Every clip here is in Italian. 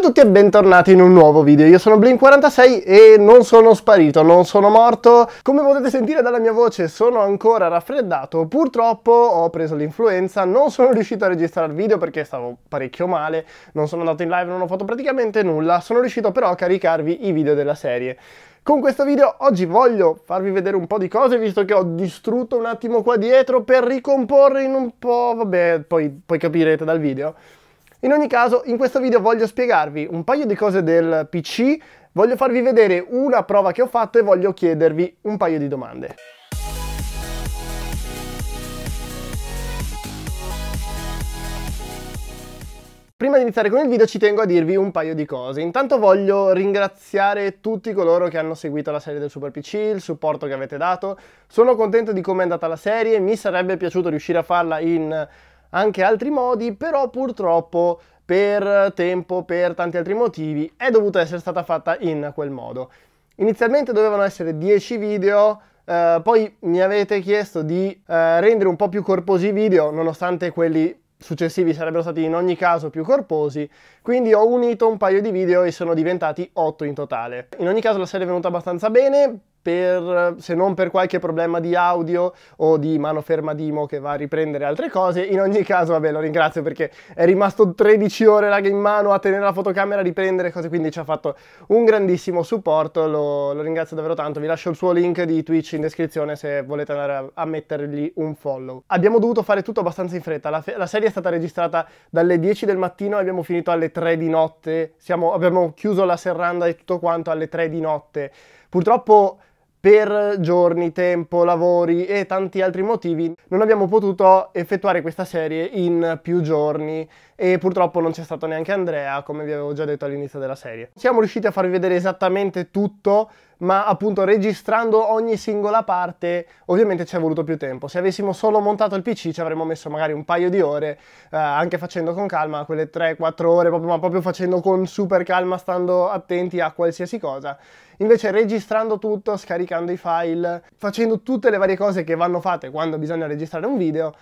a tutti e bentornati in un nuovo video, io sono Blink46 e non sono sparito, non sono morto, come potete sentire dalla mia voce sono ancora raffreddato, purtroppo ho preso l'influenza, non sono riuscito a registrare il video perché stavo parecchio male, non sono andato in live, non ho fatto praticamente nulla, sono riuscito però a caricarvi i video della serie. Con questo video oggi voglio farvi vedere un po' di cose visto che ho distrutto un attimo qua dietro per ricomporre in un po', vabbè, poi, poi capirete dal video in ogni caso, in questo video voglio spiegarvi un paio di cose del PC, voglio farvi vedere una prova che ho fatto e voglio chiedervi un paio di domande. Prima di iniziare con il video ci tengo a dirvi un paio di cose. Intanto voglio ringraziare tutti coloro che hanno seguito la serie del Super PC, il supporto che avete dato. Sono contento di come è andata la serie, mi sarebbe piaciuto riuscire a farla in anche altri modi, però purtroppo per tempo, per tanti altri motivi, è dovuta essere stata fatta in quel modo. Inizialmente dovevano essere 10 video, eh, poi mi avete chiesto di eh, rendere un po' più corposi i video, nonostante quelli successivi sarebbero stati in ogni caso più corposi, quindi ho unito un paio di video e sono diventati 8 in totale. In ogni caso la serie è venuta abbastanza bene, per, se non per qualche problema di audio o di mano ferma Dimo che va a riprendere altre cose, in ogni caso vabbè lo ringrazio perché è rimasto 13 ore raga in mano a tenere la fotocamera, a riprendere cose, quindi ci ha fatto un grandissimo supporto, lo, lo ringrazio davvero tanto, vi lascio il suo link di Twitch in descrizione se volete andare a, a mettergli un follow. Abbiamo dovuto fare tutto abbastanza in fretta, la, la, serie è stata registrata dalle 10 del mattino e abbiamo finito alle 3 di notte, Siamo, abbiamo chiuso la serranda e tutto quanto alle 3 di notte, Purtroppo per giorni, tempo, lavori e tanti altri motivi non abbiamo potuto effettuare questa serie in più giorni e purtroppo non c'è stato neanche Andrea come vi avevo già detto all'inizio della serie. Siamo riusciti a farvi vedere esattamente tutto ma appunto registrando ogni singola parte ovviamente ci è voluto più tempo. Se avessimo solo montato il PC ci avremmo messo magari un paio di ore, eh, anche facendo con calma quelle 3-4 ore, proprio, ma proprio facendo con super calma, stando attenti a qualsiasi cosa Invece registrando tutto, scaricando i file, facendo tutte le varie cose che vanno fatte quando bisogna registrare un video,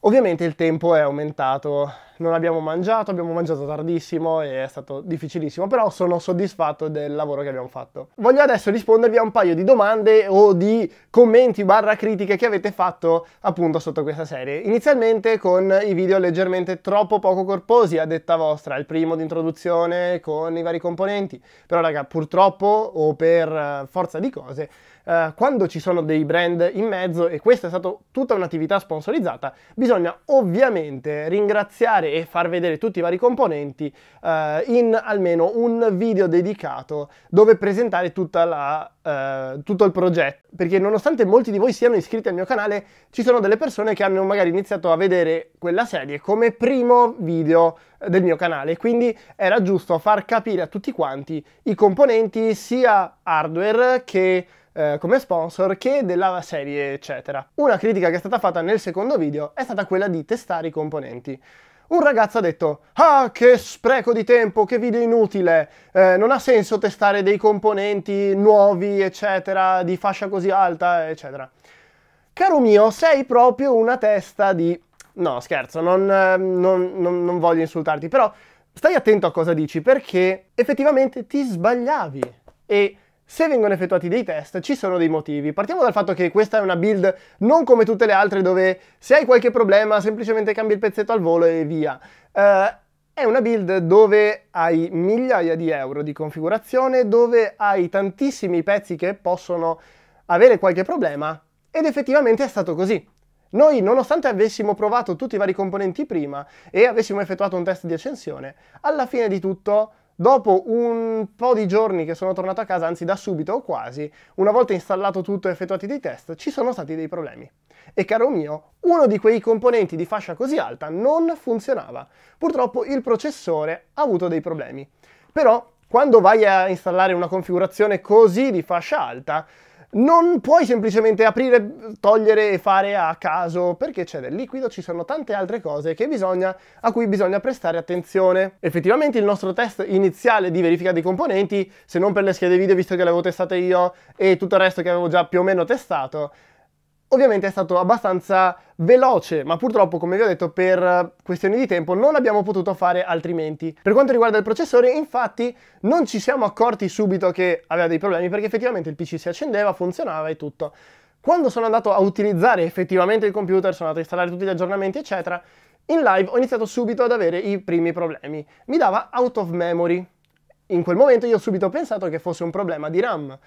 ovviamente il tempo è aumentato non abbiamo mangiato, abbiamo mangiato tardissimo e è stato difficilissimo, però sono soddisfatto del lavoro che abbiamo fatto. Voglio adesso rispondervi a un paio di domande o di commenti barra critiche che avete fatto appunto sotto questa serie. Inizialmente con i video leggermente troppo poco corposi a detta vostra, il primo di introduzione con i vari componenti, però raga purtroppo o per eh, forza di cose Uh, quando ci sono dei brand in mezzo, e questa è stata tutta un'attività sponsorizzata, bisogna ovviamente ringraziare e far vedere tutti i vari componenti eh, in almeno un video dedicato dove presentare la, eh, tutto il progetto. Perché nonostante molti di voi siano iscritti al mio canale, ci sono delle persone che hanno magari iniziato a vedere quella serie come primo video del mio canale, quindi era giusto far capire a tutti quanti i componenti sia hardware che eh, come sponsor che della serie eccetera. Una critica che è stata fatta nel secondo video è stata quella di testare i componenti un ragazzo ha detto ah che spreco di tempo, che video inutile, eh, non ha senso testare dei componenti nuovi eccetera, di fascia così alta eccetera. Caro mio, sei proprio una testa di... No, scherzo, non, ehm, non, non, non voglio insultarti, però stai attento a cosa dici perché effettivamente ti sbagliavi e se vengono effettuati dei test ci sono dei motivi. Partiamo dal fatto che questa è una build non come tutte le altre dove se hai qualche problema semplicemente cambi il pezzetto al volo e via. Uh, è una build dove hai migliaia di euro di configurazione, dove hai tantissimi pezzi che possono avere qualche problema ed effettivamente è stato così. Noi, nonostante avessimo provato tutti i vari componenti prima e avessimo effettuato un test di accensione, alla fine di tutto Dopo un po' di giorni che sono tornato a casa, anzi da subito o quasi, una volta installato tutto e effettuati dei test, ci sono stati dei problemi. E caro mio, uno di quei componenti di fascia così alta non funzionava. Purtroppo il processore ha avuto dei problemi. Però, quando vai a installare una configurazione così di fascia alta, non puoi semplicemente aprire, togliere e fare a caso, perché c'è del liquido, ci sono tante altre cose bisogna, a cui bisogna prestare attenzione. Effettivamente il nostro test iniziale di verifica dei componenti, se non per le schede video visto che le avevo testate io e tutto il resto che avevo già più o meno testato, Ovviamente è stato abbastanza veloce, ma purtroppo, come vi ho detto, per questioni di tempo non abbiamo potuto fare altrimenti. Per quanto riguarda il processore, infatti, non ci siamo accorti subito che aveva dei problemi, perché effettivamente il PC si accendeva, funzionava e tutto. Quando sono andato a utilizzare effettivamente il computer, sono andato a installare tutti gli aggiornamenti, eccetera, in live ho iniziato subito ad avere i primi problemi. Mi dava out of memory. In quel momento io ho subito pensato che fosse un problema di RAM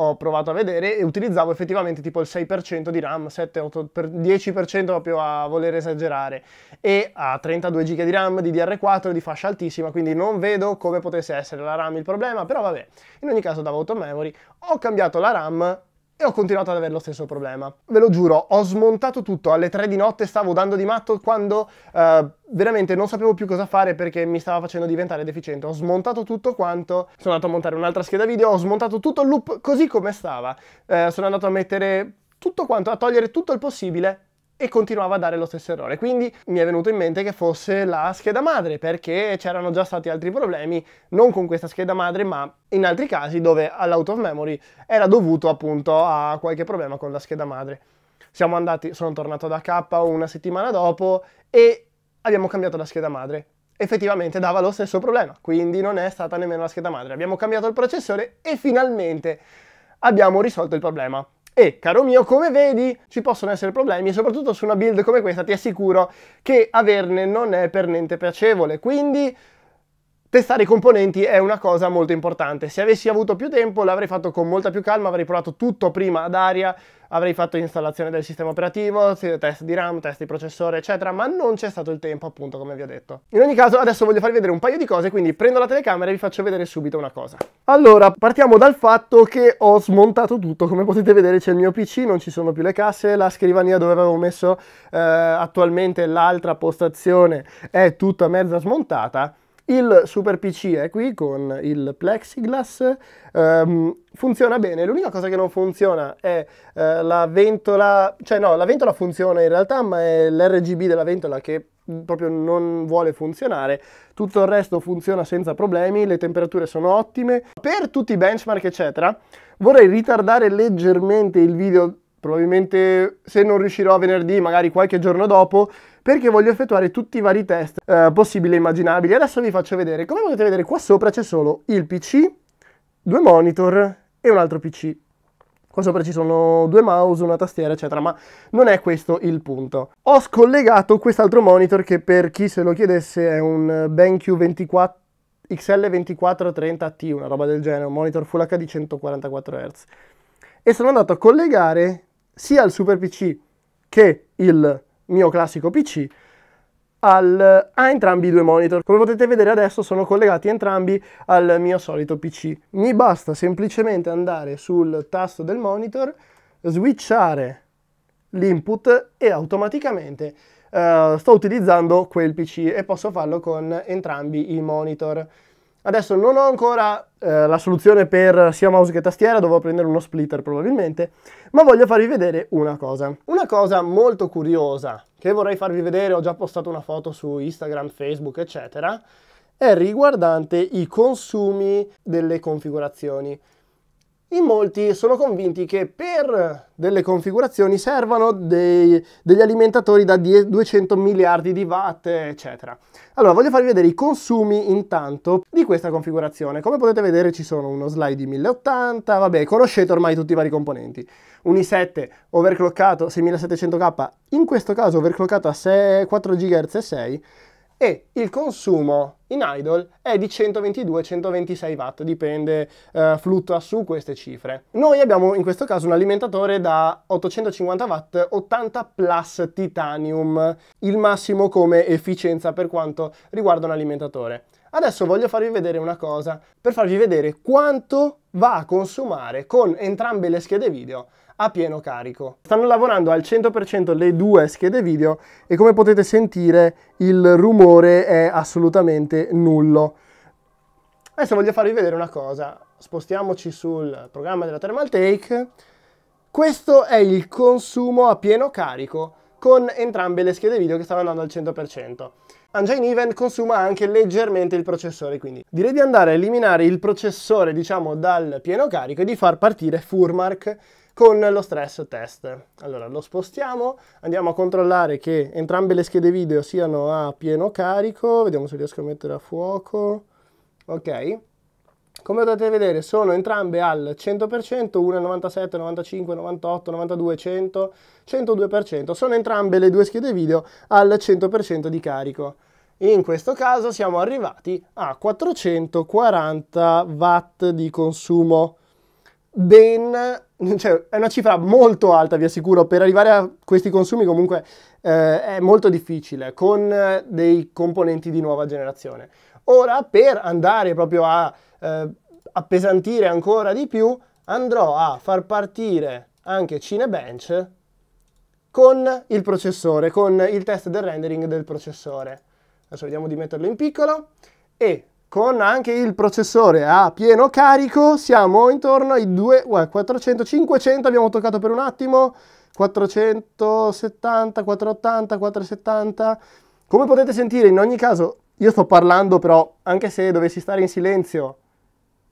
ho provato a vedere e utilizzavo effettivamente tipo il 6% di RAM, 7, 8, 10% proprio a voler esagerare e a 32 GB di RAM di DR4 di fascia altissima, quindi non vedo come potesse essere la RAM il problema, però vabbè. In ogni caso davo 8 memory, ho cambiato la RAM e ho continuato ad avere lo stesso problema. Ve lo giuro, ho smontato tutto, alle 3 di notte stavo dando di matto quando eh, veramente non sapevo più cosa fare perché mi stava facendo diventare deficiente. Ho smontato tutto quanto, sono andato a montare un'altra scheda video, ho smontato tutto il loop così come stava. Eh, sono andato a mettere tutto quanto, a togliere tutto il possibile e continuava a dare lo stesso errore. Quindi mi è venuto in mente che fosse la scheda madre, perché c'erano già stati altri problemi, non con questa scheda madre, ma in altri casi dove all'out of memory era dovuto appunto a qualche problema con la scheda madre. Siamo andati, sono tornato da K una settimana dopo e abbiamo cambiato la scheda madre. Effettivamente dava lo stesso problema, quindi non è stata nemmeno la scheda madre. Abbiamo cambiato il processore e finalmente abbiamo risolto il problema. E caro mio, come vedi, ci possono essere problemi, soprattutto su una build come questa ti assicuro che averne non è per niente piacevole, quindi testare i componenti è una cosa molto importante. Se avessi avuto più tempo l'avrei fatto con molta più calma, avrei provato tutto prima ad aria, avrei fatto installazione del sistema operativo, test di RAM, test di processore, eccetera, ma non c'è stato il tempo, appunto, come vi ho detto. In ogni caso, adesso voglio farvi vedere un paio di cose, quindi prendo la telecamera e vi faccio vedere subito una cosa. Allora, partiamo dal fatto che ho smontato tutto, come potete vedere c'è il mio PC, non ci sono più le casse, la scrivania dove avevo messo eh, attualmente l'altra postazione è tutta mezza smontata, il Super PC è qui con il plexiglass, um, funziona bene, l'unica cosa che non funziona è uh, la ventola, cioè no, la ventola funziona in realtà, ma è l'RGB della ventola che proprio non vuole funzionare, tutto il resto funziona senza problemi, le temperature sono ottime. Per tutti i benchmark eccetera vorrei ritardare leggermente il video probabilmente se non riuscirò a venerdì, magari qualche giorno dopo, perché voglio effettuare tutti i vari test eh, possibili e immaginabili. Adesso vi faccio vedere. Come potete vedere qua sopra c'è solo il PC, due monitor e un altro PC. Qua sopra ci sono due mouse, una tastiera, eccetera, ma non è questo il punto. Ho scollegato quest'altro monitor che per chi se lo chiedesse è un BenQ 24 XL2430T, una roba del genere, un monitor Full HD 144 Hz. E sono andato a collegare sia il super PC che il mio classico PC al, a entrambi i due monitor. Come potete vedere adesso sono collegati entrambi al mio solito PC. Mi basta semplicemente andare sul tasto del monitor, switchare l'input e automaticamente uh, sto utilizzando quel PC e posso farlo con entrambi i monitor. Adesso non ho ancora eh, la soluzione per sia mouse che tastiera, dovrò prendere uno splitter probabilmente, ma voglio farvi vedere una cosa. Una cosa molto curiosa che vorrei farvi vedere, ho già postato una foto su Instagram, Facebook, eccetera, è riguardante i consumi delle configurazioni. In molti sono convinti che per delle configurazioni servano dei, degli alimentatori da 200 miliardi di watt, eccetera. Allora, voglio farvi vedere i consumi intanto di questa configurazione. Come potete vedere ci sono uno slide di 1080, vabbè, conoscete ormai tutti i vari componenti. Un i7 overclockato 6700K, in questo caso overclockato a 6, 4 GHz e 6, e il consumo in idle è di 122-126 watt, dipende, eh, fluttua su queste cifre. Noi abbiamo in questo caso un alimentatore da 850 watt 80 plus titanium, il massimo come efficienza per quanto riguarda un alimentatore. Adesso voglio farvi vedere una cosa, per farvi vedere quanto va a consumare con entrambe le schede video a pieno carico. Stanno lavorando al 100% le due schede video e come potete sentire il rumore è assolutamente nullo. Adesso voglio farvi vedere una cosa, spostiamoci sul programma della Thermal Take. Questo è il consumo a pieno carico con entrambe le schede video che stanno andando al 100%. Engine Event consuma anche leggermente il processore, quindi direi di andare a eliminare il processore, diciamo, dal pieno carico e di far partire Furmark con lo stress test. Allora lo spostiamo, andiamo a controllare che entrambe le schede video siano a pieno carico, vediamo se riesco a mettere a fuoco, ok. Come potete vedere sono entrambe al 100%, una 97, 95, 98, 92, 100, 102%, sono entrambe le due schede video al 100% di carico. In questo caso siamo arrivati a 440 watt di consumo ben, cioè, è una cifra molto alta vi assicuro, per arrivare a questi consumi comunque eh, è molto difficile con eh, dei componenti di nuova generazione. Ora per andare proprio a eh, appesantire ancora di più andrò a far partire anche Cinebench con il processore, con il test del rendering del processore. Adesso vediamo di metterlo in piccolo e con anche il processore a pieno carico siamo intorno ai 2, 400, 500 abbiamo toccato per un attimo, 470, 480, 470. Come potete sentire in ogni caso, io sto parlando però, anche se dovessi stare in silenzio,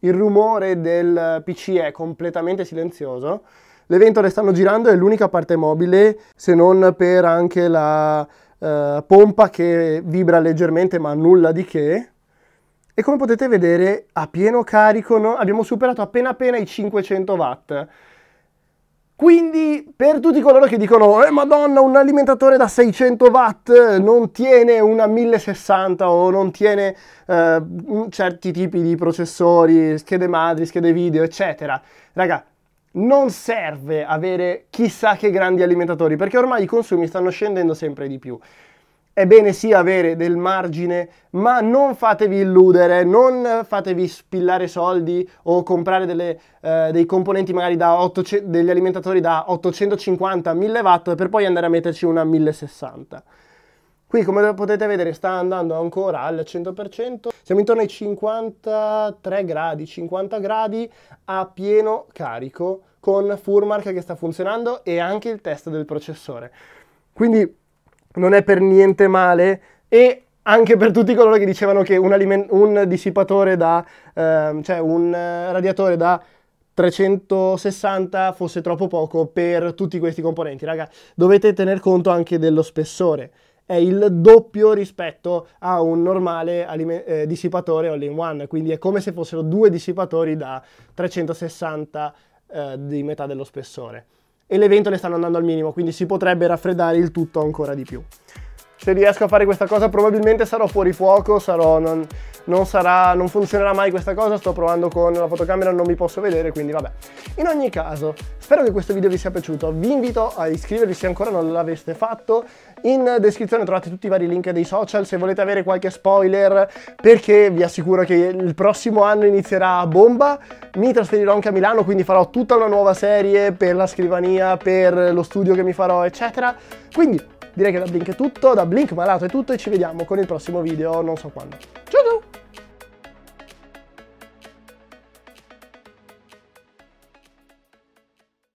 il rumore del PC è completamente silenzioso. Le ventole stanno girando, è l'unica parte mobile, se non per anche la eh, pompa che vibra leggermente ma nulla di che e come potete vedere a pieno carico no? abbiamo superato appena appena i 500 watt. Quindi per tutti coloro che dicono eh, madonna un alimentatore da 600 watt non tiene una 1060 o non tiene eh, certi tipi di processori, schede madri, schede video eccetera, raga non serve avere chissà che grandi alimentatori perché ormai i consumi stanno scendendo sempre di più è bene sì avere del margine, ma non fatevi illudere, non fatevi spillare soldi o comprare delle, eh, dei componenti magari da 800, degli alimentatori da 850 1000 watt per poi andare a metterci una 1060. Qui come potete vedere sta andando ancora al 100%, siamo intorno ai 53 gradi, 50 gradi a pieno carico con Furmark che sta funzionando e anche il test del processore. Quindi non è per niente male e anche per tutti coloro che dicevano che un, aliment- un dissipatore da, ehm, cioè un radiatore da 360 fosse troppo poco per tutti questi componenti. Raga, dovete tener conto anche dello spessore. È il doppio rispetto a un normale alime- eh, dissipatore all-in-one, quindi è come se fossero due dissipatori da 360 eh, di metà dello spessore e le ventole stanno andando al minimo, quindi si potrebbe raffreddare il tutto ancora di più se riesco a fare questa cosa probabilmente sarò fuori fuoco, sarò, non, non, sarà, non, funzionerà mai questa cosa, sto provando con la fotocamera, non mi posso vedere, quindi vabbè. In ogni caso, spero che questo video vi sia piaciuto, vi invito a iscrivervi se ancora non l'aveste fatto, in descrizione trovate tutti i vari link dei social, se volete avere qualche spoiler, perché vi assicuro che il prossimo anno inizierà a bomba, mi trasferirò anche a Milano, quindi farò tutta una nuova serie per la scrivania, per lo studio che mi farò, eccetera. Quindi Direi che da Blink è tutto, da Blink Malato è tutto e ci vediamo con il prossimo video, non so quando.